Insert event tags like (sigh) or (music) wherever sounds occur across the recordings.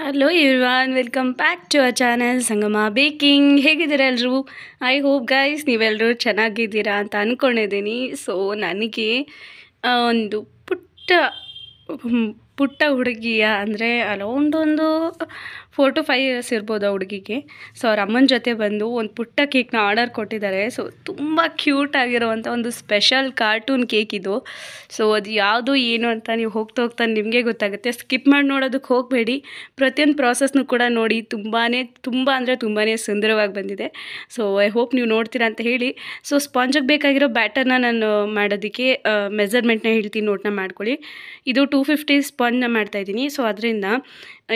hello ವಾನ್ welcome back to a channel Sangama baking ಹೇಗಿದ್ದೀರ ಎಲ್ಲರೂ ಐ ಹೋಪ್ ಗೈಸ್ ನೀವೆಲ್ಲರೂ ಚೆನ್ನಾಗಿದ್ದೀರಾ ಅಂತ ಅಂದ್ಕೊಂಡಿದ್ದೀನಿ ಸೊ ನನಗೆ ಒಂದು ಪುಟ್ಟ ಪುಟ್ಟ ಹುಡುಗಿಯ ಅಂದರೆ around four to five years ಇರ್ಬೋದು ಆ ಹುಡುಗಿಗೆ ಸೊ ಅವ್ರ ಅಮ್ಮನ ಜೊತೆ ಬಂದು ಒಂದು ಪುಟ್ಟ ಕೇಕ್ನ ಆರ್ಡರ್ ಕೊಟ್ಟಿದ್ದಾರೆ ಸೊ ತುಂಬ ಕ್ಯೂಟ್ ಆಗಿರುವಂಥ ಒಂದು ಸ್ಪೆಷಲ್ ಕಾರ್ಟೂನ್ ಕೇಕ್ ಇದು ಸೊ ಅದು ಯಾವುದು ಏನು ಅಂತ ನೀವು ಹೋಗ್ತಾ ಹೋಗ್ತಾ ನಿಮಗೆ ಗೊತ್ತಾಗುತ್ತೆ ಸ್ಕಿಪ್ ಮಾಡಿ ನೋಡೋದಕ್ಕೆ ಹೋಗಬೇಡಿ ಪ್ರತಿಯೊಂದು ಪ್ರಾಸೆಸ್ನು ಕೂಡ ನೋಡಿ ತುಂಬಾ ತುಂಬ ಅಂದರೆ ತುಂಬಾ ಸುಂದರವಾಗಿ ಬಂದಿದೆ ಸೊ ಐ ಹೋಪ್ ನೀವು ನೋಡ್ತೀರಾ ಅಂತ ಹೇಳಿ ಸೊ ಸ್ಪಾಂಜಿಗೆ ಬೇಕಾಗಿರೋ ಬ್ಯಾಟರ್ನ ನಾನು ಮಾಡೋದಕ್ಕೆ ಮೆಸರ್ಮೆಂಟ್ನ ಹೇಳ್ತೀನಿ ನೋಟ್ನ ಮಾಡ್ಕೊಳ್ಳಿ ಇದು ಟೂ ಫಿಫ್ಟಿ ಸ್ಪಾಂಜ್ನ ಮಾಡ್ತಾಯಿದ್ದೀನಿ ಸೊ ಅದರಿಂದ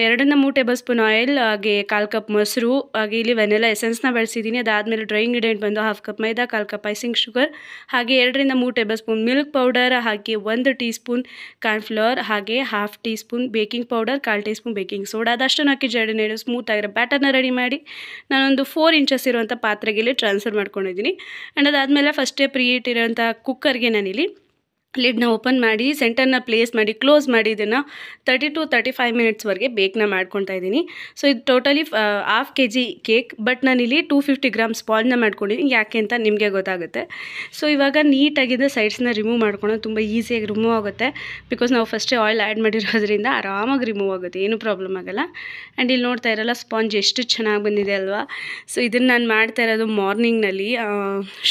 ಎರಡರಿಂದ ಮೂರು ಟೇಬಲ್ ಸ್ಪೂನ್ ಆಯಿಲ್ ಹಾಗೆ ಕಾಲು ಕಪ್ ಮೊಸರು ಹಾಗೆ ಇಲ್ಲಿ ವೆನೆಲಾ ಎಸೆನ್ಸ್ನ ಬಳಸಿದ್ದೀನಿ ಅದಾದಮೇಲೆ ಡ್ರೈ ಇಂಗ್ರೀಡಿಯೆಂಟ್ ಬಂದು ಹಾಫ್ ಕಪ್ ಮೈದಾ ಕಾಲು ಕಪ್ ಐಸಿಂಗ್ ಶುಗರ್ ಹಾಗೆ ಎರಡರಿಂದ ಮೂರು ಟೇಬಲ್ ಸ್ಪೂನ್ ಮಿಲ್ಕ್ ಪೌಡರ್ ಹಾಗೆ ಒಂದು ಟೀ ಸ್ಪೂನ್ ಕಾರ್ನ್ಫ್ಲವರ್ ಹಾಗೆ half teaspoon baking powder ಕಾಲು ಟೀ ಸ್ಪೂನ್ ಬೇಕಿಂಗ್ ಸೋಡಾ ಅದಷ್ಟು ಹಾಕಿ ಜಡಿ ಸ್ಮೂತ್ ಆಗಿರೋ ಬ್ಯಾಟರ್ನ ರೆಡಿ ಮಾಡಿ ನಾನೊಂದು ಫೋರ್ ಇಂಚಸ್ ಇರುವಂಥ ಪಾತ್ರೆಗೆ ಇಲ್ಲಿ ಟ್ರಾನ್ಸ್ಫರ್ ಮಾಡ್ಕೊಂಡಿದ್ದೀನಿ ಆ್ಯಂಡ್ ಅದಾದಮೇಲೆ ಫಸ್ಟೇ ಪ್ರೀ ಇರೋಂಥ ಕುಕ್ಕರ್ಗೆ ನಾನಿಲ್ಲಿ ಲಿಡ್ನ ಓಪನ್ ಮಾಡಿ ಸೆಂಟರ್ನ ಪ್ಲೇಸ್ ಮಾಡಿ ಕ್ಲೋಸ್ ಮಾಡಿ ಇದನ್ನು ತರ್ಟಿ ಟು ತರ್ಟಿ ಫೈವ್ ಮಿನಿಟ್ಸ್ವರೆಗೆ ಬೇಕನ್ನ ಮಾಡ್ಕೊತಾ ಇದ್ದೀನಿ ಸೊ ಇದು totally half K G cake but ನಾನಿಲ್ಲಿ ಟೂ ಫಿಫ್ಟಿ ಗ್ರಾಮ್ ಪಾಲ್ನ ಮಾಡ್ಕೊಂಡಿದ್ದೀನಿ ಯಾಕೆ ಅಂತ ನಿಮಗೆ ಗೊತ್ತಾಗುತ್ತೆ ಸೊ ಇವಾಗ ನೀಟಾಗಿದ್ದ ಸೈಡ್ಸ್ನ ರಿಮೂವ್ ಮಾಡ್ಕೊಳೋದು ತುಂಬ ಈಸಿಯಾಗಿ ರಿಮೂವ್ ಆಗುತ್ತೆ ಬಿಕಾಸ್ ನಾವು ಫಸ್ಟೇ ಆಯಿಲ್ ಆ್ಯಡ್ ಮಾಡಿರೋದ್ರಿಂದ ಆರಾಮಾಗಿ ರಿಮೂವ್ ಆಗುತ್ತೆ ಏನೂ ಪ್ರಾಬ್ಲಮ್ ಆಗಲ್ಲ ಆ್ಯಂಡ್ ಇಲ್ಲಿ ನೋಡ್ತಾ ಇರೋಲ್ಲ ಸ್ಪಾಂಜ್ ಎಷ್ಟು ಚೆನ್ನಾಗಿ ಬಂದಿದೆ ಅಲ್ವಾ ಸೊ ಇದನ್ನು ನಾನು ಮಾಡ್ತಾ ಇರೋದು ಮಾರ್ನಿಂಗ್ನಲ್ಲಿ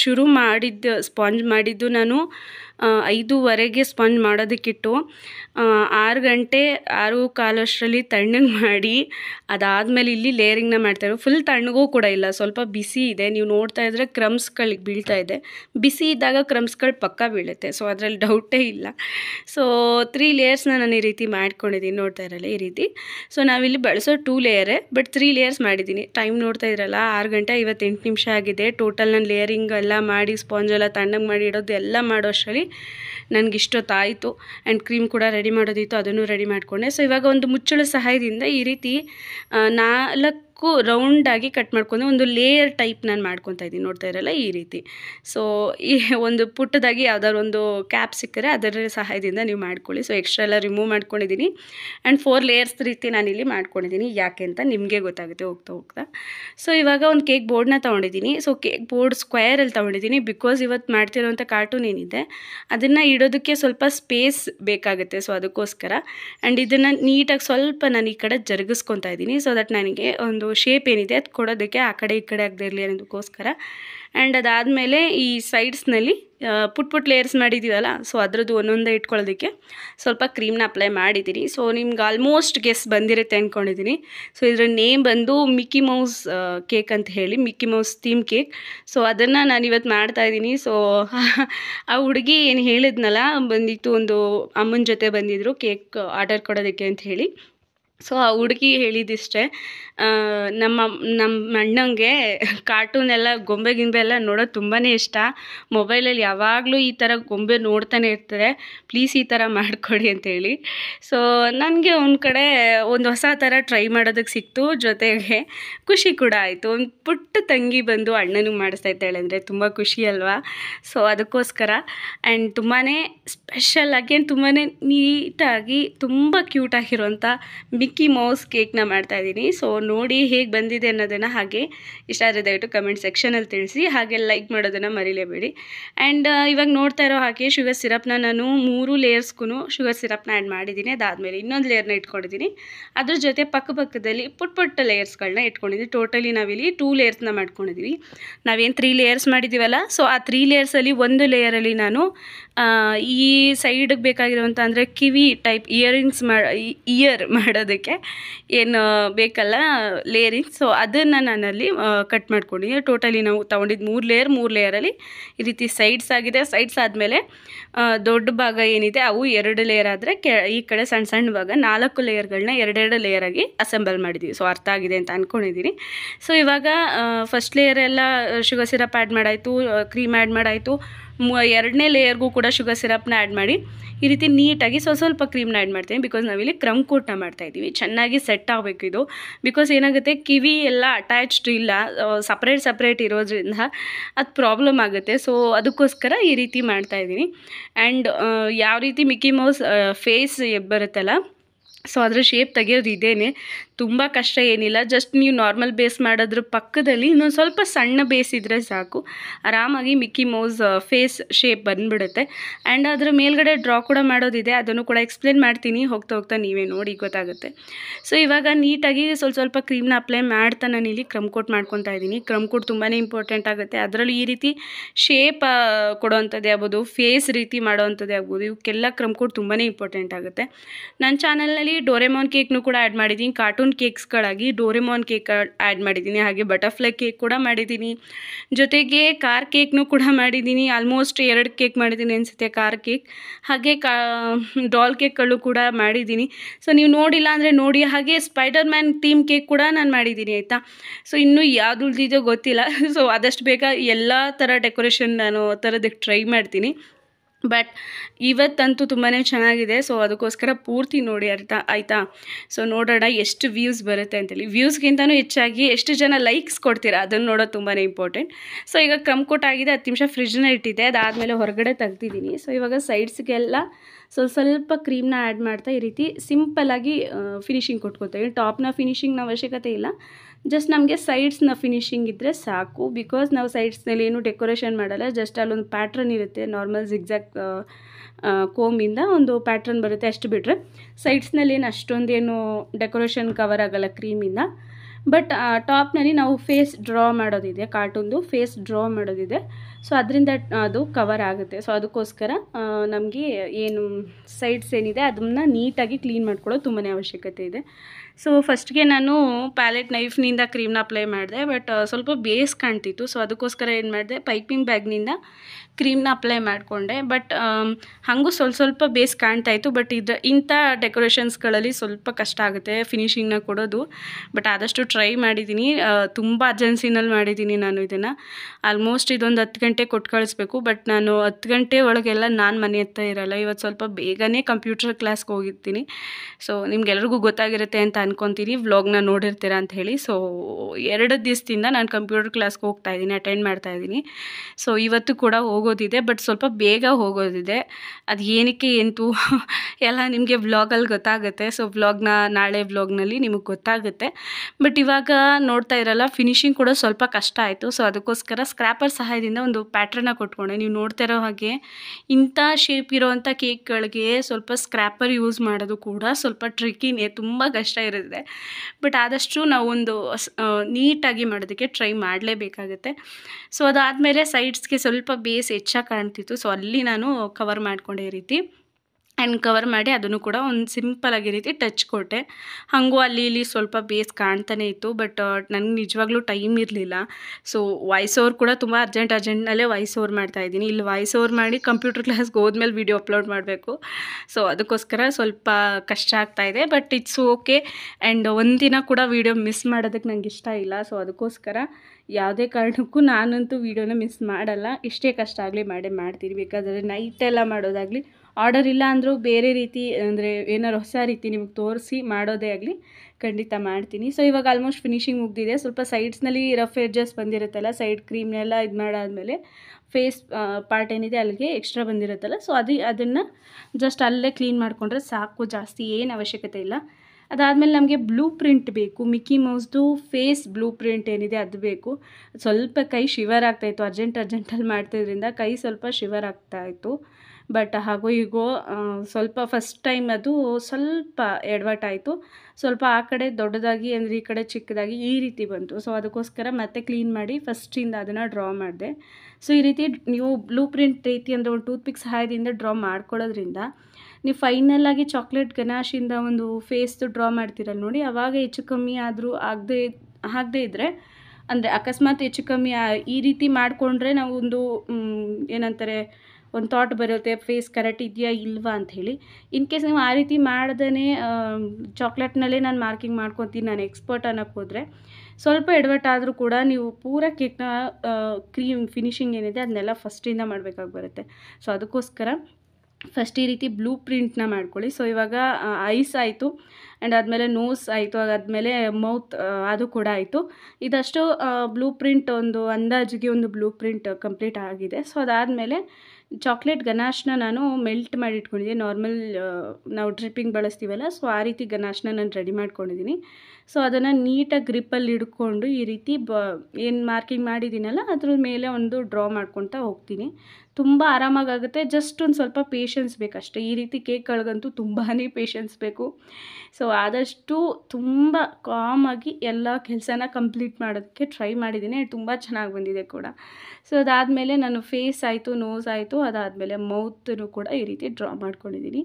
ಶುರು ಮಾಡಿದ್ದು ಸ್ಪಾಂಜ್ ಮಾಡಿದ್ದು ನಾನು ಐದೂವರೆಗೆ ಸ್ಪಂಜ್ ಮಾಡೋದಕ್ಕಿಟ್ಟು ಆರು ಗಂಟೆ ಆರು ಕಾಲು ಅಷ್ಟರಲ್ಲಿ ತಣ್ಣಗೆ ಮಾಡಿ ಅದಾದಮೇಲೆ ಇಲ್ಲಿ ಲೇಯರಿಂಗ್ನ ಮಾಡ್ತಾರೆ ಫುಲ್ ತಣ್ಣಗೂ ಕೂಡ ಇಲ್ಲ ಸ್ವಲ್ಪ ಬಿಸಿ ಇದೆ ನೀವು ನೋಡ್ತಾ ಇದ್ದರೆ ಕ್ರಮ್ಸ್ಗಳಿಗೆ ಬೀಳ್ತಾ ಇದೆ ಬಿಸಿ ಇದ್ದಾಗ ಕ್ರಮ್ಸ್ಗಳು ಪಕ್ಕ ಬೀಳುತ್ತೆ ಸೊ ಅದರಲ್ಲಿ ಡೌಟೇ ಇಲ್ಲ ಸೊ ತ್ರೀ ಲೇಯರ್ಸ್ನ ನಾನು ಈ ರೀತಿ ಮಾಡ್ಕೊಂಡಿದ್ದೀನಿ ನೋಡ್ತಾ ಇರಲ್ಲ ಈ ರೀತಿ ಸೊ ನಾವಿಲ್ಲಿ ಬಳಸೋ ಟೂ ಲೇಯರೇ ಬಟ್ ತ್ರೀ ಲೇಯರ್ಸ್ ಮಾಡಿದ್ದೀನಿ ಟೈಮ್ ನೋಡ್ತಾ ಇದ್ರಲ್ಲ ಆರು ಗಂಟೆ ಐವತ್ತೆಂಟು ನಿಮಿಷ ಆಗಿದೆ ಟೋಟಲ್ ನಾನು ಲೇಯರಿಂಗ್ ಎಲ್ಲ ಮಾಡಿ ಸ್ಪಾಂಜ್ ಎಲ್ಲ ತಣ್ಣಗೆ ಮಾಡಿ ಇಡೋದು ಎಲ್ಲ ಮಾಡೋ ಅಷ್ಟರಲ್ಲಿ ನನಗೆ ಇಷ್ಟೊತ್ತಾಯಿತು ಆ್ಯಂಡ್ ಕ್ರೀಮ್ ಕೂಡ ರೆಡಿ ಮಾಡೋದಿತ್ತು ಅದನ್ನು ರೆಡಿ ಮಾಡಿಕೊಂಡೆ ಸೊ ಇವಾಗ ಒಂದು ಮುಚ್ಚಳ ಸಹಾಯದಿಂದ ಈ ರೀತಿ ನಾಲ್ಕು ನಾಲ್ಕು ರೌಂಡಾಗಿ ಕಟ್ ಮಾಡ್ಕೊಂಡು ಒಂದು ಲೇಯರ್ ಟೈಪ್ ನಾನು ಮಾಡ್ಕೊತಾ ಇದ್ದೀನಿ ನೋಡ್ತಾ ಇರಲ್ಲ ಈ ರೀತಿ ಸೊ ಈ ಒಂದು ಪುಟ್ಟದಾಗಿ ಯಾವ್ದಾದ್ರು ಒಂದು ಕ್ಯಾಪ್ ಸಿಕ್ಕರೆ ಅದರ ಸಹಾಯದಿಂದ ನೀವು ಮಾಡ್ಕೊಳ್ಳಿ ಸೊ ಎಕ್ಸ್ಟ್ರಾ ಎಲ್ಲ ರಿಮೂವ್ ಮಾಡ್ಕೊಂಡಿದ್ದೀನಿ ಆ್ಯಂಡ್ ಫೋರ್ ಲೇಯರ್ಸ್ ರೀತಿ ನಾನಿಲ್ಲಿ ಮಾಡ್ಕೊಂಡಿದ್ದೀನಿ ಯಾಕೆ ಅಂತ ನಿಮಗೆ ಗೊತ್ತಾಗುತ್ತೆ ಹೋಗ್ತಾ ಹೋಗ್ತಾ ಸೊ ಇವಾಗ ಒಂದು ಕೇಕ್ ಬೋರ್ಡ್ನ ತೊಗೊಂಡಿದ್ದೀನಿ ಸೊ ಕೇಕ್ ಬೋರ್ಡ್ ಸ್ಕ್ವೇರಲ್ಲಿ ತೊಗೊಂಡಿದ್ದೀನಿ ಬಿಕಾಸ್ ಇವತ್ತು ಮಾಡ್ತಿರೋವಂಥ ಕಾರ್ಟೂನ್ ಏನಿದೆ ಅದನ್ನು ಇಡೋದಕ್ಕೆ ಸ್ವಲ್ಪ ಸ್ಪೇಸ್ ಬೇಕಾಗುತ್ತೆ ಸೊ ಅದಕ್ಕೋಸ್ಕರ ಆ್ಯಂಡ್ ಇದನ್ನು ನೀಟಾಗಿ ಸ್ವಲ್ಪ ನಾನು ಈ ಕಡೆ ಜರುಗಿಸ್ಕೊತಾ ಇದ್ದೀನಿ ಸೊ ದಟ್ ನನಗೆ ಒಂದು ಶೇಪ್ ಏನಿದೆ ಅದು ಕೊಡೋದಕ್ಕೆ ಆ ಕಡೆ ಈ ಕಡೆ ಆಗದೆ ಇರಲಿ ಅನ್ನೋದಕ್ಕೋಸ್ಕರ ಆ್ಯಂಡ್ ಅದಾದಮೇಲೆ ಈ ಸೈಡ್ಸ್ನಲ್ಲಿ ಪುಟ್ ಪುಟ್ ಲೇಯರ್ಸ್ ಮಾಡಿದ್ದೀವಲ್ಲ ಸೊ ಅದರದ್ದು ಒಂದೊಂದೇ ಇಟ್ಕೊಳ್ಳೋದಕ್ಕೆ ಸ್ವಲ್ಪ ಕ್ರೀಮ್ನ ಅಪ್ಲೈ ಮಾಡಿದ್ದೀನಿ ಸೊ ನಿಮ್ಗೆ ಆಲ್ಮೋಸ್ಟ್ ಗೆಸ್ ಬಂದಿರುತ್ತೆ ಅಂದ್ಕೊಂಡಿದ್ದೀನಿ ಸೊ ಇದರ ನೇಮ್ ಬಂದು ಮಿಕ್ಕಿ ಮೌಸ್ ಕೇಕ್ ಅಂತ ಹೇಳಿ Mickey Mouse theme cake so ಅದನ್ನು ನಾನು ಇವತ್ತು ಇದ್ದೀನಿ ಸೊ ಆ ಹುಡುಗಿ ಏನು ಹೇಳಿದ್ನಲ್ಲ ಬಂದಿತ್ತು ಒಂದು ಅಮ್ಮನ ಜೊತೆ ಬಂದಿದ್ದರು ಕೇಕ್ ಆರ್ಡರ್ ಕೊಡೋದಕ್ಕೆ ಅಂತ ಹೇಳಿ ಸೊ ಆ ಹುಡುಗಿ ಹೇಳಿದಿಷ್ಟೇ ನಮ್ಮ ನಮ್ಮ ಅಣ್ಣಂಗೆ ಕಾರ್ಟೂನೆಲ್ಲ ಗೊಂಬೆ ಗಿಂಬೆ ಎಲ್ಲ ನೋಡೋದು ತುಂಬಾ ಇಷ್ಟ ಮೊಬೈಲಲ್ಲಿ ಯಾವಾಗಲೂ ಈ ಥರ ಗೊಂಬೆ ನೋಡ್ತಾನೆ ಇರ್ತದೆ ಪ್ಲೀಸ್ ಈ ಥರ ಮಾಡಿಕೊಡಿ ಅಂತೇಳಿ ಸೊ ನನಗೆ ಒಂದು ಕಡೆ ಒಂದು ಹೊಸ ಥರ ಟ್ರೈ ಮಾಡೋದಕ್ಕೆ ಸಿಕ್ತು ಜೊತೆಗೆ ಖುಷಿ ಕೂಡ ಆಯಿತು ಒಂದು ಪುಟ್ಟ ತಂಗಿ ಬಂದು ಅಣ್ಣನಿಗೆ ಮಾಡಿಸ್ತಾ ಇದ್ದಾಳೆ ಅಂದರೆ ತುಂಬ ಖುಷಿ ಅಲ್ವಾ ಸೊ ಅದಕ್ಕೋಸ್ಕರ ಆ್ಯಂಡ್ ತುಂಬಾ ಸ್ಪೆಷಲ್ ಆಗಿ ತುಂಬಾ ನೀಟಾಗಿ ತುಂಬ ಕ್ಯೂಟಾಗಿರುವಂಥ ಮಿಕ್ ಮಿಕ್ಕಿ ಮೌಸ್ ಕೇಕ್ನ ಮಾಡ್ತಾಯಿದ್ದೀನಿ ಸೊ ನೋಡಿ ಹೇಗೆ ಬಂದಿದೆ ಅನ್ನೋದನ್ನು ಹಾಗೆ ಇಷ್ಟ ಆದರೆ ದಯವಿಟ್ಟು ಕಮೆಂಟ್ ಸೆಕ್ಷನಲ್ಲಿ ತಿಳಿಸಿ ಹಾಗೆ ಲೈಕ್ ಮಾಡೋದನ್ನು ಮರಿಲೇಬೇಡಿ ಆ್ಯಂಡ್ ಇವಾಗ ನೋಡ್ತಾ ಇರೋ ಹಾಗೆ ಶುಗರ್ ಸಿರಪ್ನ ನಾನು ಮೂರು ಲೇಯರ್ಸ್ಗೂ ಶುಗರ್ ಸಿರಪ್ನ ಆ್ಯಡ್ ಮಾಡಿದ್ದೀನಿ ಅದಾದಮೇಲೆ ಇನ್ನೊಂದು ಲೇಯರ್ನ ಇಟ್ಕೊಂಡಿದ್ದೀನಿ ಅದ್ರ ಜೊತೆ ಪಕ್ಕ ಪಕ್ಕದಲ್ಲಿ ಪುಟ್ ಪುಟ್ಟ ಲೇಯರ್ಸ್ಗಳನ್ನ ಇಟ್ಕೊಂಡಿದ್ದೀನಿ ಟೋಟಲಿ ನಾವಿಲ್ಲಿ ಟೂ ಲೇಯರ್ಸ್ನ ಮಾಡ್ಕೊಂಡಿದ್ದೀವಿ ನಾವೇನು ತ್ರೀ ಲೇಯರ್ಸ್ ಮಾಡಿದ್ದೀವಲ್ಲ ಸೊ ಆ ತ್ರೀ ಲೇಯರ್ಸಲ್ಲಿ ಒಂದು ಲೇಯರಲ್ಲಿ ನಾನು ಈ ಸೈಡಿಗೆ ಬೇಕಾಗಿರುವಂಥ ಅಂದರೆ ಕಿವಿ ಟೈಪ್ ಇಯರಿಂಗ್ಸ್ ಮಾಡಿ ಇಯರ್ ಮಾಡೋದಕ್ಕೆ ಅದಕ್ಕೆ ಏನು ಬೇಕಲ್ಲ ಲೇಯರಿಂಗ್ ಸೊ ಅದನ್ನು ನಾನಲ್ಲಿ ಕಟ್ ಮಾಡ್ಕೊಂಡಿದ್ದೀನಿ ಟೋಟಲಿ ನಾವು ತೊಗೊಂಡಿದ್ದು ಮೂರು ಲೇಯರ್ ಮೂರು ಲೇಯರಲ್ಲಿ ಈ ರೀತಿ ಸೈಡ್ಸ್ ಆಗಿದೆ ಸೈಡ್ಸ್ ಆದಮೇಲೆ ದೊಡ್ಡ ಭಾಗ ಏನಿದೆ ಅವು ಎರಡು ಲೇಯರ್ ಆದರೆ ಕೆ ಈ ಕಡೆ ಸಣ್ಣ ಸಣ್ಣ ಭಾಗ ನಾಲ್ಕು ಲೇಯರ್ಗಳನ್ನ ಎರಡೆರಡು ಲೇಯರ್ ಆಗಿ ಅಸೆಂಬಲ್ ಮಾಡಿದ್ದೀವಿ ಸೊ ಅರ್ಥ ಆಗಿದೆ ಅಂತ ಅಂದ್ಕೊಂಡಿದ್ದೀನಿ ಸೊ ಇವಾಗ ಫಸ್ಟ್ ಲೇಯರ್ ಎಲ್ಲ ಶುಗರ್ ಸಿರಪ್ ಆ್ಯಡ್ ಮಾಡಾಯಿತು ಕ್ರೀಮ್ ಆ್ಯಡ್ ಮಾಡಾಯಿತು ಎರಡನೇ ಲೇಯರ್ಗೂ ಕೂಡ ಶುಗರ್ ಸಿರಪ್ನ ಆ್ಯಡ್ ಮಾಡಿ ಈ ರೀತಿ ನೀಟಾಗಿ ಸ್ವಲ್ಪ ಸ್ವಲ್ಪ ಕ್ರೀಮ್ನ ಆ್ಯಡ್ ಮಾಡ್ತೀನಿ ಬಿಕಾಸ್ ನಾವಿಲ್ಲಿ ಕ್ರಮ್ ಮಾಡ್ತಾ ಮಾಡ್ತಾಯಿದ್ದೀವಿ ಚೆನ್ನಾಗಿ ಸೆಟ್ ಆಗಬೇಕು ಇದು ಬಿಕಾಸ್ ಏನಾಗುತ್ತೆ ಕಿವಿ ಎಲ್ಲ ಅಟ್ಯಾಚ್ಡ್ ಇಲ್ಲ ಸಪ್ರೇಟ್ ಸಪ್ರೇಟ್ ಇರೋದ್ರಿಂದ ಅದು ಪ್ರಾಬ್ಲಮ್ ಆಗುತ್ತೆ ಸೊ ಅದಕ್ಕೋಸ್ಕರ ಈ ರೀತಿ ಮಾಡ್ತಾಯಿದ್ದೀನಿ ಆ್ಯಂಡ್ ಯಾವ ರೀತಿ ಮಿಕ್ಕಿ ಮೌಸ್ ಫೇಸ್ ಬರುತ್ತಲ್ಲ ಸೊ ಅದರ ಶೇಪ್ ತೆಗೆಯೋದು ಇದೇನೆ ತುಂಬ ಕಷ್ಟ ಏನಿಲ್ಲ ಜಸ್ಟ್ ನೀವು ನಾರ್ಮಲ್ ಬೇಸ್ ಮಾಡೋದ್ರ ಪಕ್ಕದಲ್ಲಿ ಇನ್ನೊಂದು ಸ್ವಲ್ಪ ಸಣ್ಣ ಬೇಸ್ ಇದ್ದರೆ ಸಾಕು ಆರಾಮಾಗಿ ಮಿಕ್ಕಿ ಮೌಸ್ ಫೇಸ್ ಶೇಪ್ ಬಂದುಬಿಡುತ್ತೆ ಆ್ಯಂಡ್ ಅದರ ಮೇಲ್ಗಡೆ ಡ್ರಾ ಕೂಡ ಮಾಡೋದಿದೆ ಅದನ್ನು ಕೂಡ ಎಕ್ಸ್ಪ್ಲೇನ್ ಮಾಡ್ತೀನಿ ಹೋಗ್ತಾ ಹೋಗ್ತಾ ನೀವೇ ನೋಡಿ ಗೊತ್ತಾಗುತ್ತೆ ಸೊ ಇವಾಗ ನೀಟಾಗಿ ಸ್ವಲ್ಪ ಸ್ವಲ್ಪ ಕ್ರೀಮ್ನ ಅಪ್ಲೈ ಮಾಡ್ತಾ ನಾನು ಇಲ್ಲಿ ಕ್ರಮ್ ಕೋಟ್ ಮಾಡ್ಕೊತಾ ಇದ್ದೀನಿ ಕ್ರಮ್ ಕೋಟ್ ತುಂಬಾ ಇಂಪಾರ್ಟೆಂಟ್ ಆಗುತ್ತೆ ಅದರಲ್ಲೂ ಈ ರೀತಿ ಶೇಪ್ ಕೊಡೋವಂಥದ್ದೇ ಆಗ್ಬೋದು ಫೇಸ್ ರೀತಿ ಮಾಡೋವಂಥದ್ದೇ ಆಗ್ಬೋದು ಇವಕ್ಕೆಲ್ಲ ಕ್ರಮ್ ಕೋಟ್ ತುಂಬಾ ಇಂಪಾರ್ಟೆಂಟ್ ಆಗುತ್ತೆ ನನ್ನ ಚಾನಲ್ನಲ್ಲಿ ಇಲ್ಲಿ ಡೋರೆಮಾನ್ ಕೇಕ್ನು ಕೂಡ ಆ್ಯಡ್ ಮಾಡಿದ್ದೀನಿ ಕಾರ್ಟೂನ್ ಕೇಕ್ಸ್ಗಳಾಗಿ ಡೋರೆಮಾನ್ ಕೇಕ್ ಆ್ಯಡ್ ಮಾಡಿದ್ದೀನಿ ಹಾಗೆ ಬಟರ್ಫ್ಲೈ ಕೇಕ್ ಕೂಡ ಮಾಡಿದ್ದೀನಿ ಜೊತೆಗೆ ಕಾರ್ ಕೇಕ್ನು ಕೂಡ ಮಾಡಿದ್ದೀನಿ ಆಲ್ಮೋಸ್ಟ್ ಎರಡು ಕೇಕ್ ಮಾಡಿದ್ದೀನಿ ಅನಿಸುತ್ತೆ ಕಾರ್ ಕೇಕ್ ಹಾಗೆ ಕಾ ಡಾಲ್ ಕೇಕ್ಗಳು ಕೂಡ ಮಾಡಿದ್ದೀನಿ ಸೊ ನೀವು ನೋಡಿಲ್ಲ ಅಂದರೆ ನೋಡಿ ಹಾಗೆ ಸ್ಪೈಡರ್ ಮ್ಯಾನ್ ಥೀಮ್ ಕೇಕ್ ಕೂಡ (laughs) ನಾನು ಮಾಡಿದ್ದೀನಿ ಆಯಿತಾ ಸೊ ಇನ್ನೂ ಯಾವುದು ಉಳಿದಿದೆಯೋ ಗೊತ್ತಿಲ್ಲ ಸೊ ಆದಷ್ಟು ಬೇಗ ಎಲ್ಲ ಥರ ಡೆಕೋರೇಷನ್ ನಾನು ಥರದಕ್ಕೆ ಟ್ರೈ ಮಾಡ್ತೀನಿ ಬಟ್ ಇವತ್ತಂತೂ ತುಂಬಾ ಚೆನ್ನಾಗಿದೆ ಸೊ ಅದಕ್ಕೋಸ್ಕರ ಪೂರ್ತಿ ನೋಡಿ ಅರ್ಥ ಆಯಿತಾ ಸೊ ನೋಡೋಣ ಎಷ್ಟು ವ್ಯೂಸ್ ಬರುತ್ತೆ ಅಂತೇಳಿ ವ್ಯೂಸ್ಗಿಂತನೂ ಹೆಚ್ಚಾಗಿ ಎಷ್ಟು ಜನ ಲೈಕ್ಸ್ ಕೊಡ್ತೀರಾ ಅದನ್ನು ನೋಡೋದು ತುಂಬಾ ಇಂಪಾರ್ಟೆಂಟ್ ಸೊ ಈಗ ಕ್ರಮ್ ಆಗಿದೆ ಹತ್ತು ನಿಮಿಷ ಫ್ರಿಜ್ನ ಇಟ್ಟಿದೆ ಅದಾದಮೇಲೆ ಹೊರಗಡೆ ತೆಗ್ದಿದ್ದೀನಿ ಸೊ ಇವಾಗ ಸೈಡ್ಸ್ಗೆಲ್ಲ ಸ್ವಲ್ಪ ಸ್ವಲ್ಪ ಕ್ರೀಮ್ನ ಆ್ಯಡ್ ಮಾಡ್ತಾ ಈ ರೀತಿ ಸಿಂಪಲ್ಲಾಗಿ ಫಿನಿಷಿಂಗ್ ಕೊಟ್ಕೊತೇವೆ ಟಾಪ್ನ ಫಿನಿಷಿಂಗ್ನ ಅವಶ್ಯಕತೆ ಇಲ್ಲ ಜಸ್ಟ್ ನಮಗೆ ಸೈಡ್ಸ್ನ ಫಿನಿಶಿಂಗ್ ಇದ್ದರೆ ಸಾಕು ಬಿಕಾಸ್ ನಾವು ಸೈಡ್ಸ್ನಲ್ಲಿ ಏನು ಡೆಕೋರೇಷನ್ ಮಾಡಲ್ಲ ಜಸ್ಟ್ ಅಲ್ಲೊಂದು ಪ್ಯಾಟ್ರನ್ ಇರುತ್ತೆ ನಾರ್ಮಲ್ ಎಕ್ಸಾಕ್ಟ್ ಕೋಮಿಂದ ಒಂದು ಪ್ಯಾಟ್ರನ್ ಬರುತ್ತೆ ಅಷ್ಟು ಬಿಟ್ಟರೆ ಸೈಡ್ಸ್ನಲ್ಲಿ ಏನು ಅಷ್ಟೊಂದೇನು ಡೆಕೋರೇಷನ್ ಕವರ್ ಆಗೋಲ್ಲ ಕ್ರೀಮಿಂದ ಬಟ್ ಟಾಪ್ನಲ್ಲಿ ನಾವು ಫೇಸ್ ಡ್ರಾ ಮಾಡೋದಿದೆ ಕಾರ್ಟೂನ್ದು ಫೇಸ್ ಡ್ರಾ ಮಾಡೋದಿದೆ ಸೊ ಅದರಿಂದ ಅದು ಕವರ್ ಆಗುತ್ತೆ ಸೊ ಅದಕ್ಕೋಸ್ಕರ ನಮಗೆ ಏನು ಸೈಡ್ಸ್ ಏನಿದೆ ಅದನ್ನು ನೀಟಾಗಿ ಕ್ಲೀನ್ ಮಾಡ್ಕೊಳ್ಳೋದು ತುಂಬಾ ಅವಶ್ಯಕತೆ ಇದೆ ಸೊ ಫಸ್ಟ್ಗೆ ನಾನು ಪ್ಯಾಲೆಟ್ ನೈಫ್ನಿಂದ ಕ್ರೀಮ್ನ ಅಪ್ಲೈ ಮಾಡಿದೆ ಬಟ್ ಸ್ವಲ್ಪ ಬೇಸ್ ಕಾಣ್ತಿತ್ತು ಸೊ ಅದಕ್ಕೋಸ್ಕರ ಏನು ಮಾಡಿದೆ ಪೈಪಿಂಗ್ ಬ್ಯಾಗ್ನಿಂದ ಕ್ರೀಮ್ನ ಅಪ್ಲೈ ಮಾಡಿಕೊಂಡೆ ಬಟ್ um, ಹಾಗೂ ಸ್ವಲ್ಪ ಸ್ವಲ್ಪ ಬೇಸ್ ಕಾಣ್ತಾ ಇತ್ತು ಬಟ್ ಇದ್ರ ಇಂಥ ಡೆಕೋರೇಷನ್ಸ್ಗಳಲ್ಲಿ ಸ್ವಲ್ಪ ಕಷ್ಟ ಆಗುತ್ತೆ ಫಿನಿಷಿಂಗ್ನ ಕೊಡೋದು ಬಟ್ ಆದಷ್ಟು ಟ್ರೈ ಮಾಡಿದ್ದೀನಿ uh, ತುಂಬ ಅರ್ಜೆನ್ಸಿನಲ್ಲಿ ಮಾಡಿದ್ದೀನಿ ನಾನು ಇದನ್ನು ಆಲ್ಮೋಸ್ಟ್ ಇದೊಂದು ಹತ್ತು ಗಂಟೆ ಕೊಟ್ಟು ಕಳಿಸ್ಬೇಕು ಬಟ್ ನಾನು ಹತ್ತು ಗಂಟೆ ಒಳಗೆಲ್ಲ ನಾನು ಮನೆ ಹತ್ರ ಇರಲ್ಲ ಇವತ್ತು ಸ್ವಲ್ಪ ಬೇಗನೆ ಕಂಪ್ಯೂಟರ್ ಕ್ಲಾಸ್ಗೆ ಹೋಗಿರ್ತೀನಿ ಸೊ ನಿಮ್ಗೆಲ್ರಿಗೂ ಗೊತ್ತಾಗಿರುತ್ತೆ ಅಂತ ಅನ್ಕೊತೀನಿ ವ್ಲಾಗ್ನ ನೋಡಿರ್ತೀರ ಅಂತ ಹೇಳಿ ಸೊ ಎರಡು ದಿವಸದಿಂದ ನಾನು ಕಂಪ್ಯೂಟರ್ ಕ್ಲಾಸ್ಗೆ ಹೋಗ್ತಾ ಇದ್ದೀನಿ ಅಟೆಂಡ್ ಮಾಡ್ತಾ ಇದ್ದೀನಿ ಸೊ ಇವತ್ತು ಕೂಡ ಹೋಗೋದಿದೆ ಬಟ್ ಸ್ವಲ್ಪ ಬೇಗ ಹೋಗೋದಿದೆ ಅದು ಏನಕ್ಕೆ ಎಂತು (laughs) ಎಲ್ಲ ನಿಮಗೆ ವ್ಲಾಗಲ್ಲಿ ಗೊತ್ತಾಗುತ್ತೆ ಸೊ ವ್ಲಾಗ್ನ ನಾಳೆ ವ್ಲಾಗ್ನಲ್ಲಿ ನಿಮಗೆ ಗೊತ್ತಾಗುತ್ತೆ ಬಟ್ ಇವಾಗ ನೋಡ್ತಾ ಇರಲ್ಲ ಫಿನಿಶಿಂಗ್ ಕೂಡ ಸ್ವಲ್ಪ ಕಷ್ಟ ಆಯಿತು ಸೊ ಅದಕ್ಕೋಸ್ಕರ ಸ್ಕ್ರ್ಯಾಪರ್ ಸಹಾಯದಿಂದ ಒಂದು ಪ್ಯಾಟ್ರನ್ನ ಕೊಟ್ಕೊಂಡೆ ನೀವು ನೋಡ್ತಾ ಇರೋ ಹಾಗೆ ಇಂಥ ಶೇಪ್ ಇರೋವಂಥ ಕೇಕ್ಗಳಿಗೆ ಸ್ವಲ್ಪ ಸ್ಕ್ರ್ಯಾಪರ್ ಯೂಸ್ ಮಾಡೋದು ಕೂಡ ಸ್ವಲ್ಪ ಟ್ರಿಕ್ಕಿನೇ ತುಂಬ ಕಷ್ಟ ಇರುತ್ತೆ ಬಟ್ ಆದಷ್ಟು ನಾವೊಂದು ನೀಟಾಗಿ ಮಾಡೋದಕ್ಕೆ ಟ್ರೈ ಮಾಡಲೇಬೇಕಾಗುತ್ತೆ ಸೊ ಅದಾದಮೇಲೆ ಸೈಡ್ಸ್ಗೆ ಸ್ವಲ್ಪ ಬೇಸ್ ಹೆಚ್ಚಾಗಿ ಕಾಣ್ತಿತ್ತು ಸೊ ಅಲ್ಲಿ ನಾನು ಕವರ್ ಮಾಡಿಕೊಂಡೇ ರೀತಿ ಆ್ಯಂಡ್ ಕವರ್ ಮಾಡಿ ಅದನ್ನು ಕೂಡ ಒಂದು ಸಿಂಪಲಾಗಿ ರೀತಿ ಟಚ್ ಕೊಟ್ಟೆ ಹಾಗೂ ಅಲ್ಲಿ ಇಲ್ಲಿ ಸ್ವಲ್ಪ ಬೇಸ್ ಕಾಣ್ತಾನೆ ಇತ್ತು ಬಟ್ ನನಗೆ ನಿಜವಾಗ್ಲೂ ಟೈಮ್ ಇರಲಿಲ್ಲ ಸೊ ವಾಯ್ಸ್ ಓವರ್ ಕೂಡ ತುಂಬ ಅರ್ಜೆಂಟ್ ಅರ್ಜೆಂಟ್ನಲ್ಲೇ ವಾಯ್ಸ್ ಓವರ್ ಇದ್ದೀನಿ ಇಲ್ಲಿ ವಾಯ್ಸ್ ಓವರ್ ಮಾಡಿ ಕಂಪ್ಯೂಟರ್ ಕ್ಲಾಸ್ಗೆ ಹೋದ್ಮೇಲೆ ವೀಡಿಯೋ ಅಪ್ಲೋಡ್ ಮಾಡಬೇಕು ಸೊ ಅದಕ್ಕೋಸ್ಕರ ಸ್ವಲ್ಪ ಕಷ್ಟ ಆಗ್ತಾ ಇದೆ ಬಟ್ ಇಟ್ಸ್ ಓಕೆ ಆ್ಯಂಡ್ ಒಂದಿನ ಕೂಡ ವೀಡಿಯೋ ಮಿಸ್ ಮಾಡೋದಕ್ಕೆ ನನಗೆ ಇಷ್ಟ ಇಲ್ಲ ಸೊ ಅದಕ್ಕೋಸ್ಕರ ಯಾವುದೇ ಕಾರಣಕ್ಕೂ ನಾನಂತೂ ವೀಡಿಯೋನ ಮಿಸ್ ಮಾಡಲ್ಲ ಇಷ್ಟೇ ಕಷ್ಟ ಆಗಲಿ ಮಾಡೇ ಮಾಡ್ತೀನಿ ಬೇಕಾದರೆ ನೈಟೆಲ್ಲ ಮಾಡೋದಾಗಲಿ ಆರ್ಡರ್ ಇಲ್ಲ ಅಂದರೂ ಬೇರೆ ರೀತಿ ಅಂದರೆ ಏನಾರು ಹೊಸ ರೀತಿ ನಿಮಗೆ ತೋರಿಸಿ ಮಾಡೋದೇ ಆಗಲಿ ಖಂಡಿತ ಮಾಡ್ತೀನಿ ಸೊ ಇವಾಗ ಆಲ್ಮೋಸ್ಟ್ ಫಿನಿಷಿಂಗ್ ಮುಗಿದಿದೆ ಸ್ವಲ್ಪ ಸೈಡ್ಸ್ನಲ್ಲಿ ರಫ್ ಎಡ್ಜಸ್ ಬಂದಿರುತ್ತಲ್ಲ ಸೈಡ್ ಕ್ರೀಮ್ನೆಲ್ಲ ಇದು ಮಾಡಾದಮೇಲೆ ಫೇಸ್ ಪಾರ್ಟ್ ಏನಿದೆ ಅಲ್ಲಿಗೆ ಎಕ್ಸ್ಟ್ರಾ ಬಂದಿರುತ್ತಲ್ಲ ಸೊ ಅದು ಅದನ್ನು ಜಸ್ಟ್ ಅಲ್ಲೇ ಕ್ಲೀನ್ ಮಾಡಿಕೊಂಡ್ರೆ ಸಾಕು ಜಾಸ್ತಿ ಏನು ಅವಶ್ಯಕತೆ ಇಲ್ಲ ಅದಾದಮೇಲೆ ನಮಗೆ ಬ್ಲೂ ಪ್ರಿಂಟ್ ಬೇಕು ಮಿಕ್ಕಿ ಮೌಸ್ದು ಫೇಸ್ ಬ್ಲೂ ಪ್ರಿಂಟ್ ಏನಿದೆ ಅದು ಬೇಕು ಸ್ವಲ್ಪ ಕೈ ಶಿವರ್ ಆಗ್ತಾಯಿತ್ತು ಅರ್ಜೆಂಟ್ ಅರ್ಜೆಂಟಲ್ಲಿ ಮಾಡ್ತಿದ್ರಿಂದ ಕೈ ಸ್ವಲ್ಪ ಶಿವರ್ ಆಗ್ತಾಯಿತ್ತು ಬಟ್ ಹಾಗೋ ಹೀಗೋ ಸ್ವಲ್ಪ ಫಸ್ಟ್ ಟೈಮ್ ಅದು ಸ್ವಲ್ಪ ಎಡವಟ್ಟಾಯಿತು ಸ್ವಲ್ಪ ಆ ಕಡೆ ದೊಡ್ಡದಾಗಿ ಅಂದರೆ ಈ ಕಡೆ ಚಿಕ್ಕದಾಗಿ ಈ ರೀತಿ ಬಂತು ಸೊ ಅದಕ್ಕೋಸ್ಕರ ಮತ್ತೆ ಕ್ಲೀನ್ ಮಾಡಿ ಫಸ್ಟಿಂದ ಅದನ್ನು ಡ್ರಾ ಮಾಡಿದೆ ಸೊ ಈ ರೀತಿ ನೀವು ಬ್ಲೂ ಪ್ರಿಂಟ್ ರೀತಿ ಅಂದರೆ ಒಂದು ಟೂತ್ ಪಿಕ್ ಸಹಾಯದಿಂದ ಡ್ರಾ ಮಾಡ್ಕೊಳ್ಳೋದ್ರಿಂದ ನೀವು ಫೈನಲ್ ಆಗಿ ಚಾಕ್ಲೇಟ್ ಗನಾಶಿಂದ ಒಂದು ಫೇಸ್ದು ಡ್ರಾ ಮಾಡ್ತೀರಲ್ಲ ನೋಡಿ ಆವಾಗ ಹೆಚ್ಚು ಕಮ್ಮಿ ಆದರೂ ಆಗದೆ ಆಗದೇ ಇದ್ದರೆ ಅಂದರೆ ಅಕಸ್ಮಾತ್ ಹೆಚ್ಚು ಕಮ್ಮಿ ಈ ರೀತಿ ಮಾಡಿಕೊಂಡ್ರೆ ನಾವು ಒಂದು ಏನಂತಾರೆ ಒಂದು ಥಾಟ್ ಬರುತ್ತೆ ಫೇಸ್ ಕರೆಕ್ಟ್ ಇದೆಯಾ ಇಲ್ವಾ ಅಂಥೇಳಿ ಇನ್ ಕೇಸ್ ನೀವು ಆ ರೀತಿ ಮಾಡ್ದೇ ಚಾಕ್ಲೇಟ್ನಲ್ಲೇ ನಾನು ಮಾರ್ಕಿಂಗ್ ಮಾಡ್ಕೊತೀನಿ ನಾನು ಎಕ್ಸ್ಪರ್ಟ್ ಅನ್ನೋಕ್ಕೆ ಹೋದರೆ ಸ್ವಲ್ಪ ಎಡ್ವರ್ಟ್ ಆದರೂ ಕೂಡ ನೀವು ಪೂರ ಕೇಕ್ನ ಕ್ರೀಮ್ ಫಿನಿಷಿಂಗ್ ಏನಿದೆ ಅದನ್ನೆಲ್ಲ ಫಸ್ಟಿಂದ ಮಾಡಬೇಕಾಗಿ ಬರುತ್ತೆ ಸೊ ಅದಕ್ಕೋಸ್ಕರ ಫಸ್ಟ್ ಈ ರೀತಿ ಬ್ಲೂ ಪ್ರಿಂಟ್ನ ಮಾಡ್ಕೊಳ್ಳಿ ಸೊ ಇವಾಗ ಐಸ್ ಆಯಿತು ಆ್ಯಂಡ್ ಆದಮೇಲೆ ನೋಸ್ ಆಯಿತು ಅದಾದಮೇಲೆ ಮೌತ್ ಅದು ಕೂಡ ಆಯಿತು ಇದಷ್ಟು ಬ್ಲೂ ಪ್ರಿಂಟ್ ಒಂದು ಅಂದಾಜಿಗೆ ಒಂದು ಬ್ಲೂ ಪ್ರಿಂಟ್ ಕಂಪ್ಲೀಟ್ ಆಗಿದೆ ಸೊ ಅದಾದಮೇಲೆ ಚಾಕ್ಲೇಟ್ ಗನಾಶ್ನ ನಾನು ಮೆಲ್ಟ್ ಮಾಡಿ ನಾರ್ಮಲ್ ನಾವು ಡ್ರಿಪ್ಪಿಂಗ್ ಬಳಸ್ತೀವಲ್ಲ ಸೊ ಆ ರೀತಿ ಗನಾಶ್ನ ನಾನು ರೆಡಿ ಮಾಡ್ಕೊಂಡಿದ್ದೀನಿ ಸೊ ಅದನ್ನು ನೀಟಾಗಿ ಗ್ರಿಪ್ಪಲ್ಲಿ ಹಿಡ್ಕೊಂಡು ಈ ರೀತಿ ಬ ಏನು ಮಾರ್ಕಿಂಗ್ ಮಾಡಿದ್ದೀನಲ್ಲ ಅದ್ರ ಮೇಲೆ ಒಂದು ಡ್ರಾ ಮಾಡ್ಕೊತಾ ಹೋಗ್ತೀನಿ ತುಂಬ ಆರಾಮಾಗುತ್ತೆ ಜಸ್ಟ್ ಒಂದು ಸ್ವಲ್ಪ ಪೇಷನ್ಸ್ ಬೇಕಷ್ಟೇ ಈ ರೀತಿ ಕೇಕ್ಗಳಿಗಂತೂ ತುಂಬಾ ಪೇಷನ್ಸ್ ಬೇಕು ಸೊ ಆದಷ್ಟು ತುಂಬ ಕಾಮಾಗಿ ಎಲ್ಲ ಕೆಲಸನ ಕಂಪ್ಲೀಟ್ ಮಾಡೋದಕ್ಕೆ ಟ್ರೈ ಮಾಡಿದ್ದೀನಿ ತುಂಬ ಚೆನ್ನಾಗಿ ಬಂದಿದೆ ಕೂಡ ಸೊ ಅದಾದಮೇಲೆ ನಾನು ಫೇಸ್ ಆಯಿತು ನೋಸ್ ಆಯಿತು ಅದಾದಮೇಲೆ ಮೌತನ್ನು ಕೂಡ ಈ ರೀತಿ ಡ್ರಾ ಮಾಡ್ಕೊಂಡಿದ್ದೀನಿ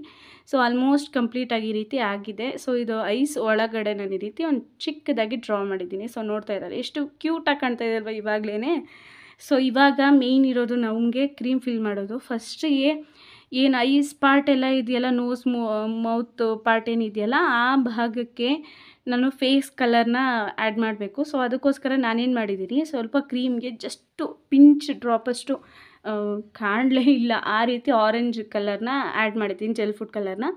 ಸೊ ಆಲ್ಮೋಸ್ಟ್ ಕಂಪ್ಲೀಟಾಗಿ ಈ ರೀತಿ ಆಗಿದೆ ಸೊ ಇದು ಐಸ್ ಒಳಗಡೆ ನಾನು ಈ ರೀತಿ ಒಂದು ಚಿಕ್ಕದಾಗಿ ಡ್ರಾ ಮಾಡಿದ್ದೀನಿ ಸೊ ನೋಡ್ತಾ ಇದ್ದಾರೆ ಎಷ್ಟು ಕ್ಯೂಟಾಗಿ ಕಾಣ್ತಾ ಇದೆ ಅಲ್ವಾ ಇವಾಗಲೇ ಸೊ ಇವಾಗ ಮೇಯ್ನ್ ಇರೋದು ನಮಗೆ ಕ್ರೀಮ್ ಫಿಲ್ ಮಾಡೋದು ಫಸ್ಟಿಗೆ ಏನು ಐಸ್ ಪಾರ್ಟ್ ಎಲ್ಲ ಇದೆಯಲ್ಲ ನೋಸ್ ಮೌತ್ ಪಾರ್ಟ್ ಏನಿದೆಯಲ್ಲ ಆ ಭಾಗಕ್ಕೆ ನಾನು ಫೇಸ್ ಕಲರ್ನ ಆ್ಯಡ್ ಮಾಡಬೇಕು ಸೊ ಅದಕ್ಕೋಸ್ಕರ ನಾನೇನು ಮಾಡಿದ್ದೀನಿ ಸ್ವಲ್ಪ ಕ್ರೀಮ್ಗೆ ಜಸ್ಟು ಪಿಂಚ್ ಡ್ರಾಪಷ್ಟು ಕಾಣಲೇ ಇಲ್ಲ ಆ ರೀತಿ ಆರೆಂಜ್ ಕಲರ್ನ ಆ್ಯಡ್ ಮಾಡಿದ್ದೀನಿ ಜೆಲ್ ಫುಡ್ ಕಲರ್ನ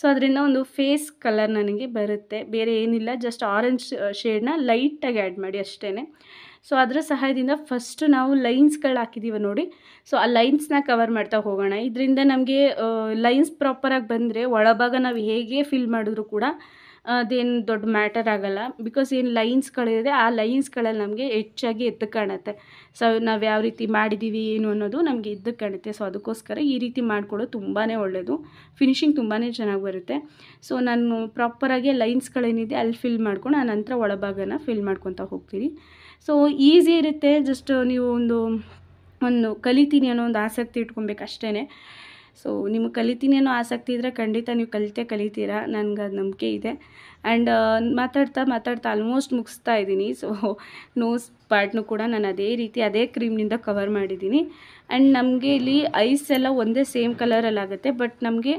ಸೊ ಅದರಿಂದ ಒಂದು ಫೇಸ್ ಕಲರ್ ನನಗೆ ಬರುತ್ತೆ ಬೇರೆ ಏನಿಲ್ಲ ಜಸ್ಟ್ ಆರೆಂಜ್ ಶೇಡ್ನ ಲೈಟಾಗಿ ಆ್ಯಡ್ ಮಾಡಿ ಅಷ್ಟೇ ಸೊ ಅದರ ಸಹಾಯದಿಂದ ಫಸ್ಟ್ ನಾವು ಲೈನ್ಸ್ಗಳು ಹಾಕಿದ್ದೀವಿ ನೋಡಿ ಸೊ ಆ ಲೈನ್ಸ್ನ ಕವರ್ ಮಾಡ್ತಾ ಹೋಗೋಣ ಇದರಿಂದ ನಮಗೆ ಲೈನ್ಸ್ ಪ್ರಾಪರಾಗಿ ಬಂದರೆ ಒಳಭಾಗ ನಾವು ಹೇಗೆ ಫಿಲ್ ಮಾಡಿದ್ರು ಕೂಡ ಅದೇನು ದೊಡ್ಡ ಮ್ಯಾಟರ್ ಆಗಲ್ಲ ಬಿಕಾಸ್ ಏನು ಲೈನ್ಸ್ಗಳಿದೆ ಆ ಲೈನ್ಸ್ಗಳಲ್ಲಿ ನಮಗೆ ಹೆಚ್ಚಾಗಿ ಎದ್ದು ಕಾಣುತ್ತೆ ಸೊ ನಾವು ಯಾವ ರೀತಿ ಮಾಡಿದ್ದೀವಿ ಏನು ಅನ್ನೋದು ನಮಗೆ ಎದ್ದು ಕಾಣುತ್ತೆ ಸೊ ಅದಕ್ಕೋಸ್ಕರ ಈ ರೀತಿ ಮಾಡ್ಕೊಳ್ಳೋದು ತುಂಬಾ ಒಳ್ಳೆಯದು ಫಿನಿಷಿಂಗ್ ತುಂಬಾ ಚೆನ್ನಾಗಿ ಬರುತ್ತೆ ಸೊ ನಾನು ಪ್ರಾಪರಾಗಿ ಲೈನ್ಸ್ಗಳೇನಿದೆ ಅಲ್ಲಿ ಫಿಲ್ ಮಾಡ್ಕೊಂಡು ಆ ನಂತರ ಒಳಭಾಗನ ಫಿಲ್ ಮಾಡ್ಕೊತಾ ಹೋಗ್ತೀನಿ ಸೊ ಈಸಿ ಇರುತ್ತೆ ಜಸ್ಟ್ ನೀವು ಒಂದು ಒಂದು ಕಲಿತೀನಿ ಅನ್ನೋ ಒಂದು ಆಸಕ್ತಿ ಇಟ್ಕೊಬೇಕು ಅಷ್ಟೇ ಸೊ ನಿಮ್ಗೆ ಕಲಿತೀನಿ ಅನ್ನೋ ಆಸಕ್ತಿ ಇದ್ದರೆ ಖಂಡಿತ ನೀವು ಕಲಿತೆ ಕಲಿತೀರಾ ನನಗೆ ಅದು ನಂಬಿಕೆ ಇದೆ ಆ್ಯಂಡ್ ಮಾತಾಡ್ತಾ ಮಾತಾಡ್ತಾ ಆಲ್ಮೋಸ್ಟ್ ಮುಗಿಸ್ತಾ ಇದ್ದೀನಿ ಸೊ ನೋಸ್ ಪಾರ್ಟ್ನು ಕೂಡ ನಾನು ಅದೇ ರೀತಿ ಅದೇ ಕ್ರೀಮ್ನಿಂದ ಕವರ್ ಮಾಡಿದ್ದೀನಿ ಆ್ಯಂಡ್ ನಮಗೆ ಇಲ್ಲಿ ಐಸ್ ಎಲ್ಲ ಒಂದೇ ಸೇಮ್ ಕಲರಲ್ಲಾಗುತ್ತೆ ಬಟ್ ನಮಗೆ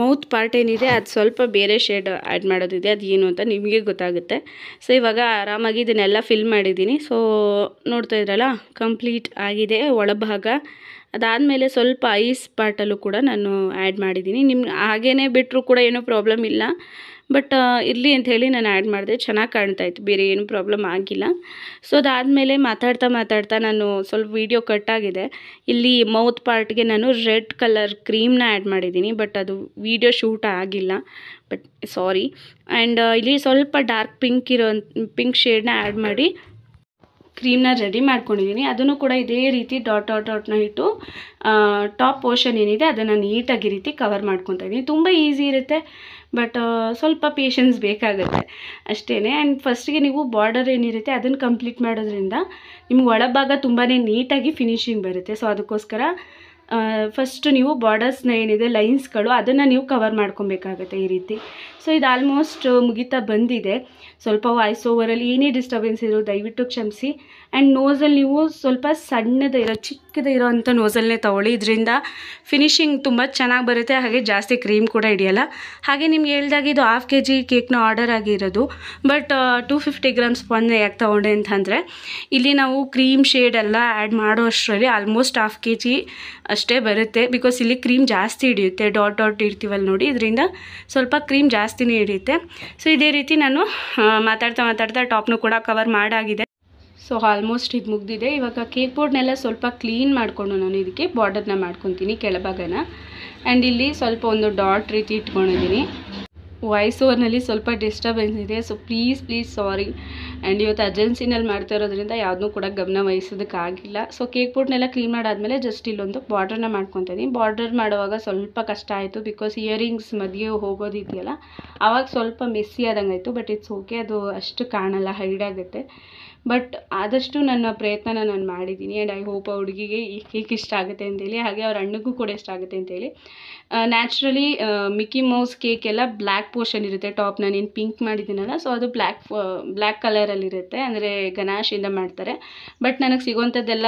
ಮೌತ್ ಪಾರ್ಟ್ ಏನಿದೆ ಅದು ಸ್ವಲ್ಪ ಬೇರೆ ಶೇಡ್ ಆ್ಯಡ್ ಮಾಡೋದಿದೆ ಅದು ಏನು ಅಂತ ನಿಮಗೆ ಗೊತ್ತಾಗುತ್ತೆ ಸೊ ಇವಾಗ ಆರಾಮಾಗಿ ಇದನ್ನೆಲ್ಲ ಫಿಲ್ ಮಾಡಿದ್ದೀನಿ ಸೊ ನೋಡ್ತಾ ಇದ್ರಲ್ಲ ಕಂಪ್ಲೀಟ್ ಆಗಿದೆ ಒಳಭಾಗ ಅದಾದಮೇಲೆ ಸ್ವಲ್ಪ ಐಸ್ ಪಾಟಲ್ಲೂ ಕೂಡ ನಾನು ಆ್ಯಡ್ ಮಾಡಿದ್ದೀನಿ ನಿಮ್ಮ ಹಾಗೇ ಬಿಟ್ಟರೂ ಕೂಡ ಏನೂ ಪ್ರಾಬ್ಲಮ್ ಇಲ್ಲ ಬಟ್ ಇರಲಿ ಅಂಥೇಳಿ ನಾನು ಆ್ಯಡ್ ಮಾಡಿದೆ ಚೆನ್ನಾಗಿ ಕಾಣ್ತಾ ಇತ್ತು ಬೇರೆ ಏನೂ ಪ್ರಾಬ್ಲಮ್ ಆಗಿಲ್ಲ ಸೊ ಅದಾದಮೇಲೆ ಮಾತಾಡ್ತಾ ಮಾತಾಡ್ತಾ ನಾನು ಸ್ವಲ್ಪ ವೀಡಿಯೋ ಆಗಿದೆ ಇಲ್ಲಿ ಮೌತ್ ಪಾರ್ಟ್ಗೆ ನಾನು ರೆಡ್ ಕಲರ್ ಕ್ರೀಮ್ನ ಆ್ಯಡ್ ಮಾಡಿದ್ದೀನಿ ಬಟ್ ಅದು ವೀಡಿಯೋ ಶೂಟ್ ಆಗಿಲ್ಲ ಬಟ್ ಸಾರಿ ಆ್ಯಂಡ್ ಇಲ್ಲಿ ಸ್ವಲ್ಪ ಡಾರ್ಕ್ ಪಿಂಕ್ ಇರೋ ಪಿಂಕ್ ಶೇಡ್ನ ಆ್ಯಡ್ ಮಾಡಿ ಕ್ರೀಮ್ನ ರೆಡಿ ಮಾಡ್ಕೊಂಡಿದ್ದೀನಿ ಅದನ್ನು ಕೂಡ ಇದೇ ರೀತಿ ಡಾಟ್ ಡಾಟ್ ಡಾಟ್ನ ಇಟ್ಟು ಟಾಪ್ ಪೋರ್ಷನ್ ಏನಿದೆ ಅದನ್ನು ನೀಟಾಗಿ ರೀತಿ ಕವರ್ ಮಾಡ್ಕೊತಾ ಇದ್ದೀನಿ ತುಂಬ ಈಸಿ ಇರುತ್ತೆ ಬಟ್ ಸ್ವಲ್ಪ ಪೇಷನ್ಸ್ ಬೇಕಾಗುತ್ತೆ ಅಷ್ಟೇ ಆ್ಯಂಡ್ ಫಸ್ಟಿಗೆ ನೀವು ಬಾರ್ಡರ್ ಏನಿರುತ್ತೆ ಅದನ್ನು ಕಂಪ್ಲೀಟ್ ಮಾಡೋದ್ರಿಂದ ನಿಮ್ಗೆ ಒಳಭಾಗ ತುಂಬಾ ನೀಟಾಗಿ ಫಿನಿಶಿಂಗ್ ಬರುತ್ತೆ ಸೊ ಅದಕ್ಕೋಸ್ಕರ ಫಸ್ಟ್ ನೀವು ಬಾರ್ಡರ್ಸ್ನ ಏನಿದೆ ಲೈನ್ಸ್ಗಳು ಅದನ್ನು ನೀವು ಕವರ್ ಮಾಡ್ಕೊಬೇಕಾಗುತ್ತೆ ಈ ರೀತಿ ಸೊ ಇದು ಆಲ್ಮೋಸ್ಟ್ uh, ಮುಗಿತಾ ಬಂದಿದೆ ಸ್ವಲ್ಪ ವಾಯ್ಸ್ ಓವರಲ್ಲಿ ಏನೇ ಡಿಸ್ಟರ್ಬೆನ್ಸ್ ಇರೋ ದಯವಿಟ್ಟು ಕ್ಷಮಿಸಿ ಆ್ಯಂಡ್ ನೋಸಲ್ಲಿ ನೀವು ಸ್ವಲ್ಪ ಸಣ್ಣದ ಇರೋ ಚಿಕ್ಕದ ಇರೋ ಅಂಥ ನೋಸಲ್ಲೇ ತೊಗೊಳ್ಳಿ ಇದರಿಂದ ಫಿನಿಶಿಂಗ್ ತುಂಬ ಚೆನ್ನಾಗಿ ಬರುತ್ತೆ ಹಾಗೆ ಜಾಸ್ತಿ ಕ್ರೀಮ್ ಕೂಡ ಹಿಡಿಯೋಲ್ಲ ಹಾಗೆ ನಿಮ್ಗೆ ಹೇಳಿದಾಗ ಇದು ಹಾಫ್ ಕೆ ಜಿ ಕೇಕ್ನ ಆರ್ಡರ್ ಆಗಿರೋದು ಬಟ್ ಟೂ ಫಿಫ್ಟಿ ಗ್ರಾಮ್ಸ್ ಪೊನ್ನೆ ಯಾಕೆ ತೊಗೊಂಡೆ ಅಂತಂದರೆ ಇಲ್ಲಿ ನಾವು ಕ್ರೀಮ್ ಶೇಡ್ ಎಲ್ಲ ಆ್ಯಡ್ ಮಾಡೋ ಅಷ್ಟರಲ್ಲಿ ಆಲ್ಮೋಸ್ಟ್ ಹಾಫ್ ಕೆ ಜಿ ಅಷ್ಟೇ ಬರುತ್ತೆ ಬಿಕಾಸ್ ಇಲ್ಲಿ ಕ್ರೀಮ್ ಜಾಸ್ತಿ ಹಿಡಿಯುತ್ತೆ ಡಾಟ್ ಡಾಟ್ ಇಡ್ತೀವಲ್ಲ ನೋಡಿ ಇದರಿಂದ ಸ್ವಲ್ಪ ಕ್ರೀಮ್ ಜಾಸ್ತಿ ಜಾಸ್ತಿನೇ ಹಿಡಿಯುತ್ತೆ ಸೊ ಇದೇ ರೀತಿ ನಾನು ಮಾತಾಡ್ತಾ ಮಾತಾಡ್ತಾ ಟಾಪ್ನು ಕೂಡ ಕವರ್ ಮಾಡಾಗಿದೆ ಸೊ ಆಲ್ಮೋಸ್ಟ್ ಇದು ಮುಗ್ದಿದೆ ಇವಾಗ ಕೇಕ್ ಬೋರ್ಡ್ನೆಲ್ಲ ಸ್ವಲ್ಪ ಕ್ಲೀನ್ ಮಾಡಿಕೊಂಡು ನಾನು ಇದಕ್ಕೆ ಬಾರ್ಡರ್ನ ಮಾಡ್ಕೊತೀನಿ ಕೆಳಭಾಗನ ಆ್ಯಂಡ್ ಇಲ್ಲಿ ಸ್ವಲ್ಪ ಒಂದು ಡಾಟ್ ರೀತಿ ಇಟ್ಕೊಂಡಿದ್ದೀನಿ ವಾಯ್ಸ್ ಓವರ್ನಲ್ಲಿ ಸ್ವಲ್ಪ ಡಿಸ್ಟರ್ಬೆನ್ಸ್ ಇದೆ so please please sorry and ಇವತ್ತು ಅರ್ಜೆನ್ಸಿನಲ್ಲಿ ಮಾಡ್ತಾ ಇರೋದ್ರಿಂದ ಯಾವುದೂ ಕೂಡ ಗಮನ ವಹಿಸೋದಕ್ಕಾಗಿಲ್ಲ ಸೊ ಕೇಕ್ ಪುಡ್ನೆಲ್ಲ ಕ್ಲೀನ್ ಮಾಡಾದಮೇಲೆ ಜಸ್ಟ್ ಇಲ್ಲೊಂದು ಬಾರ್ಡ್ರನ್ನ ಮಾಡ್ಕೊತೀನಿ ಬಾರ್ಡರ್ ಮಾಡುವಾಗ ಸ್ವಲ್ಪ ಕಷ್ಟ ಆಯಿತು ಬಿಕಾಸ್ ಇಯರಿಂಗ್ಸ್ ಮದುವೆ ಹೋಗೋದಿದೆಯಲ್ಲ ಆವಾಗ ಸ್ವಲ್ಪ ಮೆಸ್ಸಿ ಆದಂಗೆ ಆಯಿತು ಬಟ್ ಇಟ್ಸ್ ಓಕೆ ಅದು ಅಷ್ಟು ಕಾಣಲ್ಲ ಹೈಡ್ ಆಗುತ್ತೆ ಬಟ್ ಆದಷ್ಟು ನನ್ನ ಪ್ರಯತ್ನ ನಾನು ಮಾಡಿದ್ದೀನಿ ಆ್ಯಂಡ್ ಐ ಹೋಪ್ ಆ ಹುಡುಗಿಗೆ ಈ ಕೇಕ್ ಇಷ್ಟ ಆಗುತ್ತೆ ಅಂತೇಳಿ ಹಾಗೆ ಅವ್ರ ಅಣ್ಣಗೂ ಕೂಡ ಇಷ್ಟ ಆಗುತ್ತೆ ಅಂತೇಳಿ ನ್ಯಾಚುರಲಿ ಮಿಕ್ಕಿ ಮೌಸ್ ಕೇಕ್ ಎಲ್ಲ ಬ್ಲ್ಯಾಕ್ ಪೋರ್ಷನ್ ಇರುತ್ತೆ ಟಾಪ್ ನಾನೇನು ಪಿಂಕ್ ಮಾಡಿದ್ದೀನಲ್ಲ ಸೊ ಅದು ಬ್ಲ್ಯಾಕ್ ಬ್ಲ್ಯಾಕ್ ಕಲರಲ್ಲಿರುತ್ತೆ ಅಂದರೆ ಗನಾಶಿಂದ ಮಾಡ್ತಾರೆ ಬಟ್ ನನಗೆ ಸಿಗೋಂಥದ್ದೆಲ್ಲ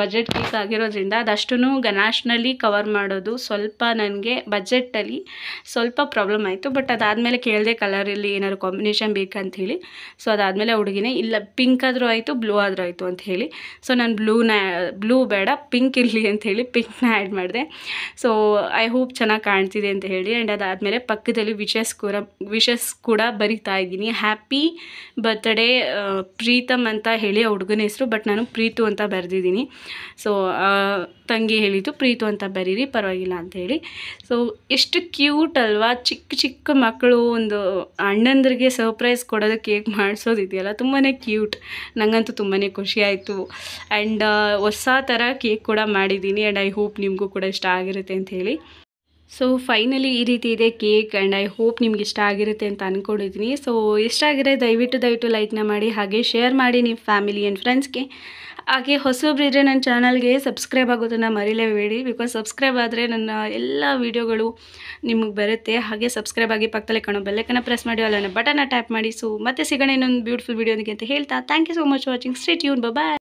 ಬಜೆಟ್ ಕೇಕ್ ಆಗಿರೋದ್ರಿಂದ ಅದಷ್ಟು ಗನಾಶ್ನಲ್ಲಿ ಕವರ್ ಮಾಡೋದು ಸ್ವಲ್ಪ ನನಗೆ ಬಜೆಟಲ್ಲಿ ಸ್ವಲ್ಪ ಪ್ರಾಬ್ಲಮ್ ಆಯಿತು ಬಟ್ ಅದಾದಮೇಲೆ ಕೇಳಿದೆ ಕಲರಲ್ಲಿ ಏನಾದ್ರು ಕಾಂಬಿನೇಷನ್ ಬೇಕಂತ ಹೇಳಿ ಸೊ ಅದಾದಮೇಲೆ ಹುಡುಗಿನೇ ಇಲ್ಲ ಪಿಂಕ್ ಅದು ಆದರೂ ಆಯಿತು ಬ್ಲೂ ಆದರೂ ಆಯಿತು ಅಂತ ಹೇಳಿ ಸೊ ನಾನು ಬ್ಲೂನ ಬ್ಲೂ ಬೇಡ ಪಿಂಕ್ ಇರಲಿ ಅಂತ ಹೇಳಿ ಪಿಂಕ್ನ ಆ್ಯಡ್ ಮಾಡಿದೆ ಸೊ ಐ ಹೋಪ್ ಚೆನ್ನಾಗಿ ಕಾಣ್ತಿದೆ ಅಂತ ಹೇಳಿ ಆ್ಯಂಡ್ ಅದಾದಮೇಲೆ ಪಕ್ಕದಲ್ಲಿ ವಿಷಸ್ ಕೂಡ ವಿಷಸ್ ಕೂಡ ಬರಿತಾ ಇದ್ದೀನಿ ಹ್ಯಾಪಿ ಬರ್ತ್ಡೇ ಪ್ರೀತಮ್ ಅಂತ ಹೇಳಿ ಆ ಹುಡುಗನ ಹೆಸರು ಬಟ್ ನಾನು ಪ್ರೀತು ಅಂತ ಬರೆದಿದ್ದೀನಿ ಸೊ ತಂಗಿ ಹೇಳಿದ್ದು ಪ್ರೀತು ಅಂತ ಬರೀರಿ ಪರವಾಗಿಲ್ಲ ಅಂತ ಹೇಳಿ ಸೊ ಎಷ್ಟು ಕ್ಯೂಟ್ ಅಲ್ವಾ ಚಿಕ್ಕ ಚಿಕ್ಕ ಮಕ್ಕಳು ಒಂದು ಅಣ್ಣಂದ್ರಿಗೆ ಸರ್ಪ್ರೈಸ್ ಕೊಡೋದು ಕೇಕ್ ಮಾಡಿಸೋದಿದೆಯಲ್ಲ ತುಂಬಾ ಕ್ಯೂಟ್ ನನಗಂತೂ ತುಂಬಾ ಖುಷಿಯಾಯಿತು ಆ್ಯಂಡ್ ಹೊಸ ಥರ ಕೇಕ್ ಕೂಡ ಮಾಡಿದ್ದೀನಿ ಆ್ಯಂಡ್ ಐ ಹೋಪ್ ನಿಮಗೂ ಕೂಡ ಇಷ್ಟ ಆಗಿರುತ್ತೆ ಅಂತ ಹೇಳಿ ಸೊ ಫೈನಲಿ ಈ ರೀತಿ ಇದೆ ಕೇಕ್ ಆ್ಯಂಡ್ ಐ ಹೋಪ್ ನಿಮ್ಗೆ ಇಷ್ಟ ಆಗಿರುತ್ತೆ ಅಂತ ಅಂದ್ಕೊಂಡಿದ್ದೀನಿ ಸೊ ಇಷ್ಟ ಆಗಿದೆ ದಯವಿಟ್ಟು ದಯವಿಟ್ಟು ಲೈಕ್ನ ಮಾಡಿ ಹಾಗೆ ಶೇರ್ ಮಾಡಿ ನಿಮ್ಮ ಫ್ಯಾಮಿಲಿ ಆ್ಯಂಡ್ ಫ್ರೆಂಡ್ಸ್ಗೆ ಹಾಗೆ ಇದ್ರೆ ನನ್ನ ಚಾನಲ್ಗೆ ಸಬ್ಸ್ಕ್ರೈಬ್ ಆಗೋದನ್ನು ಮರೀಲೇಬೇಡಿ ಬಿಕಾಸ್ ಸಬ್ಸ್ಕ್ರೈಬ್ ಆದರೆ ನನ್ನ ಎಲ್ಲ ವೀಡಿಯೋಗಳು ನಿಮಗೆ ಬರುತ್ತೆ ಹಾಗೆ ಸಬ್ಸ್ಕ್ರೈಬ್ ಆಗಿ ಪಕ್ಕದಲ್ಲಿ ಕಾಣೋ ಬೆಲ್ಲೈಕನ್ನು ಪ್ರೆಸ್ ಮಾಡಿ ಅಲ್ಲನ್ನು ಬಟನ್ನ ಟ್ಯಾಪ್ ಮಾಡಿ ಮತ್ತೆ ಸಿಗೋಣ ಇನ್ನೊಂದು ಬ್ಯೂಟಿಫುಲ್ ವೀಡಿಯೋನಿಗೆ ಅಂತ ಹೇಳ್ತಾ thank you so much watching ಸ್ಟ್ರೀಟ್ ಯೂನ್ ಬಾಯ್